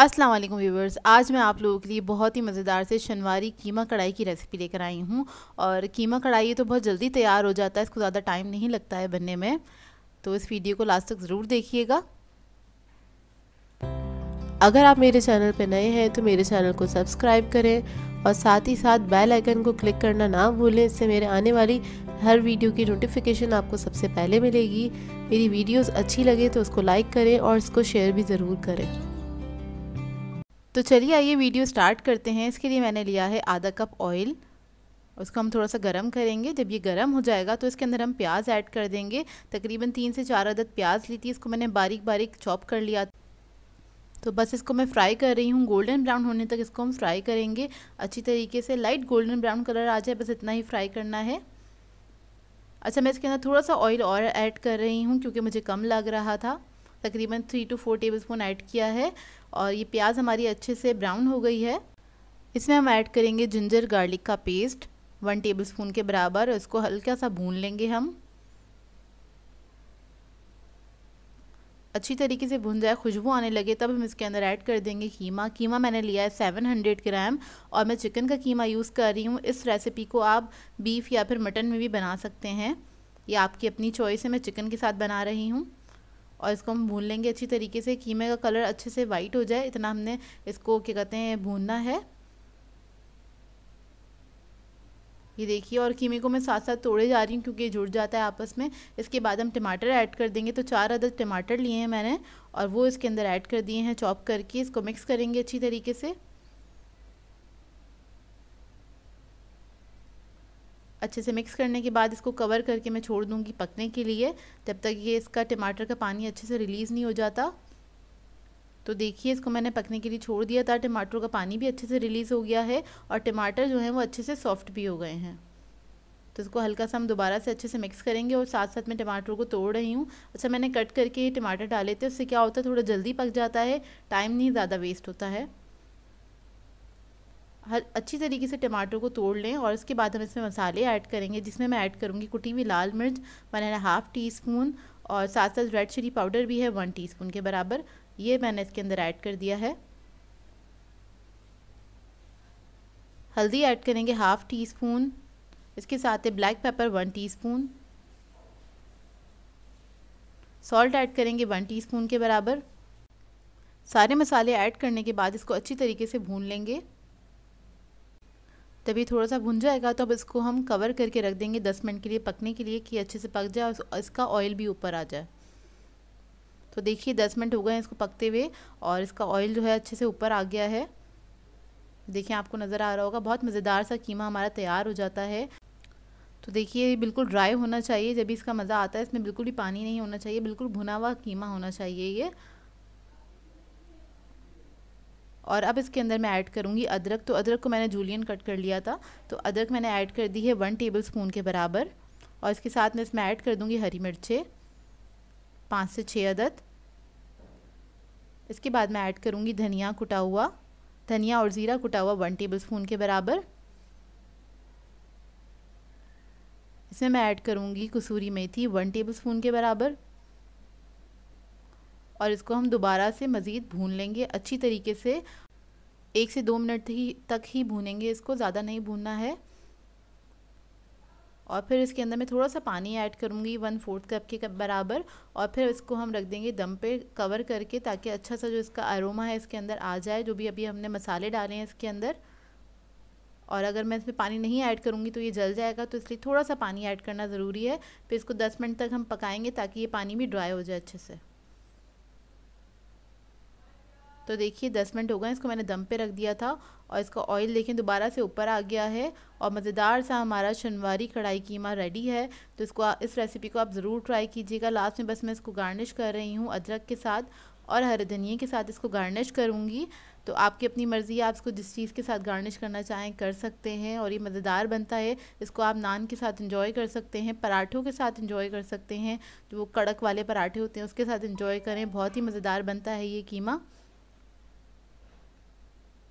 अस्सलाम वालेकुम व्यूवर्स आज मैं आप लोगों के लिए बहुत ही मज़ेदार से शनवारी कीमा कढ़ाई की रेसिपी लेकर आई हूँ और कीमा कढ़ाई तो बहुत जल्दी तैयार हो जाता है इसको ज़्यादा टाइम नहीं लगता है बनने में तो इस वीडियो को लास्ट तक ज़रूर देखिएगा अगर आप मेरे चैनल पर नए हैं तो मेरे चैनल को सब्सक्राइब करें और साथ ही साथ बेल आइकन को क्लिक करना ना भूलें इससे मेरे आने वाली हर वीडियो की नोटिफिकेशन आपको सबसे पहले मिलेगी मेरी वीडियोस अच्छी लगे तो उसको लाइक करें और इसको शेयर भी ज़रूर करें तो चलिए आइए वीडियो स्टार्ट करते हैं इसके लिए मैंने लिया है आधा कप ऑयल उसको हम थोड़ा सा गर्म करेंगे जब ये गर्म हो जाएगा तो इसके अंदर हम प्याज ऐड कर देंगे तकरीबन तीन से चार अदद प्याज ली थी इसको मैंने बारीक बारीक चॉप कर लिया तो बस इसको मैं फ्राई कर रही हूँ गोल्डन ब्राउन होने तक इसको हम फ्राई करेंगे अच्छी तरीके से लाइट गोल्डन ब्राउन कलर आ जाए बस इतना ही फ्राई करना है अच्छा मैं इसके अंदर थोड़ा सा ऑयल और ऐड कर रही हूँ क्योंकि मुझे कम लग रहा था तकरीबन three two four tablespoon add किया है और ये प्याज हमारी अच्छे से ब्राउन हो गई है इसमें हम ऐड करेंगे जिंजर गार्लिक का पेस्ट वन टेबल स्पून के बराबर इसको हल्का सा भून लेंगे हम अच्छी तरीके से भुन जाए खुशबू आने लगे तब हम इसके अंदर ऐड कर देंगे कीमा कीमा मैंने लिया है सेवन हंड्रेड ग्राम और मैं चिकन का कीमा यूज़ कर रही हूँ इस रेसिपी को आप बीफ या फिर मटन में भी बना सकते हैं ये आपकी अपनी चॉइस है मैं चिकन के साथ बना रही हूँ और इसको हम भून लेंगे अच्छी तरीके से कीमे का कलर अच्छे से वाइट हो जाए इतना हमने इसको क्या कहते हैं भूनना है ये देखिए और कीमे को मैं साथ साथ तोड़े जा रही हूँ क्योंकि जुड़ जाता है आपस में इसके बाद हम टमाटर ऐड कर देंगे तो चार अदद टमाटर लिए हैं मैंने और वो इसके अंदर ऐड कर दिए हैं चॉप करके इसको मिक्स करेंगे अच्छी तरीके से अच्छे से मिक्स करने के बाद इसको कवर करके मैं छोड़ दूँगी पकने के लिए जब तक ये इसका टमाटर का पानी अच्छे से रिलीज़ नहीं हो जाता तो देखिए इसको मैंने पकने के लिए छोड़ दिया था टमाटरों का पानी भी अच्छे से रिलीज़ हो गया है और टमाटर जो है वो अच्छे से सॉफ्ट भी हो गए हैं तो इसको हल्का सा हम दोबारा से अच्छे से मिक्स करेंगे और साथ साथ मैं टमाटरों को तोड़ रही हूँ अच्छा मैंने कट करके टमाटर डाले थे उससे क्या होता है थोड़ा जल्दी पक जाता है टाइम नहीं ज़्यादा वेस्ट होता है हर अच्छी तरीके से टमाटर को तोड़ लें और इसके बाद हम इसमें मसाले ऐड करेंगे जिसमें मैं ऐड करूँगी कुटी हुई लाल मिर्च one and half teaspoon और साथ साथ रेड चिली पाउडर भी है वन टी स्पून के बराबर ये मैंने इसके अंदर ऐड कर दिया है हल्दी ऐड करेंगे हाफ़ टी स्पून इसके साथ है black pepper one teaspoon salt add करेंगे वन टी स्पून के बराबर सारे मसाले ऐड करने के बाद इसको अच्छी तरीके से भून लेंगे तभी थोड़ा सा भुन जाएगा तो अब इसको हम कवर करके रख देंगे दस मिनट के लिए पकने के लिए कि अच्छे से पक जाए और इसका ऑयल भी ऊपर आ जाए तो देखिए दस मिनट हो गए हैं इसको पकते हुए और इसका ऑयल जो है अच्छे से ऊपर आ गया है देखिए आपको नज़र आ रहा होगा बहुत मज़ेदार सा कीमा हमारा तैयार हो जाता है तो देखिए बिल्कुल ड्राई होना चाहिए जब भी इसका मज़ा आता है इसमें बिल्कुल भी पानी नहीं होना चाहिए बिल्कुल भुना हुआ कीमा होना चाहिए ये और अब इसके अंदर मैं ऐड करूँगी अदरक तो अदरक को मैंने जूलियन कट कर लिया था तो अदरक मैंने ऐड कर दी है वन टेबल स्पून के बराबर और इसके साथ मैं इसमें ऐड कर दूँगी हरी मिर्चें पाँच से छः अदद इसके बाद मैं ऐड करूँगी धनिया कुटा हुआ धनिया और ज़ीरा कुटा हुआ वन टेबल स्पून के बराबर इसमें मैं ऐड करूँगी कसूरी मेथी वन टेबल स्पून के बराबर और इसको हम दोबारा से मज़ीद भून लेंगे अच्छी तरीके से एक से दो मिनट ही तक ही भूनेंगे इसको ज़्यादा नहीं भूनना है और फिर इसके अंदर मैं थोड़ा सा पानी ऐड करूँगी वन फोर्थ कप के बराबर और फिर इसको हम रख देंगे दम पे कवर करके ताकि अच्छा सा जो इसका अरोमा है इसके अंदर आ जाए जो भी अभी हमने मसाले डाले हैं इसके अंदर और अगर मैं इसमें पानी नहीं ऐड करूँगी तो ये जल जाएगा तो इसलिए थोड़ा सा पानी ऐड करना ज़रूरी है फिर इसको दस मिनट तक हम पकाएँगे ताकि ये पानी भी ड्राई हो जाए अच्छे से तो देखिए दस मिनट हो गए इसको मैंने दम पे रख दिया था और इसका ऑयल देखें दोबारा से ऊपर आ गया है और मज़ेदार सा हमारा शनवारी कढ़ाई कीमा रेडी है तो इसको इस रेसिपी को आप ज़रूर ट्राई कीजिएगा लास्ट में बस मैं इसको गार्निश कर रही हूँ अदरक के साथ और हरे धनिए के साथ इसको गार्निश करूँगी तो आपकी अपनी मर्ज़ी है आप इसको जिस चीज़ के साथ गार्निश करना चाहें कर सकते हैं और ये मज़ेदार बनता है इसको आप नान के साथ इंजॉय कर सकते हैं पराठों के साथ इंजॉय कर सकते हैं जो वो कड़क वाले पराठे होते हैं उसके साथ इंजॉय करें बहुत ही मज़ेदार बनता है ये कीमा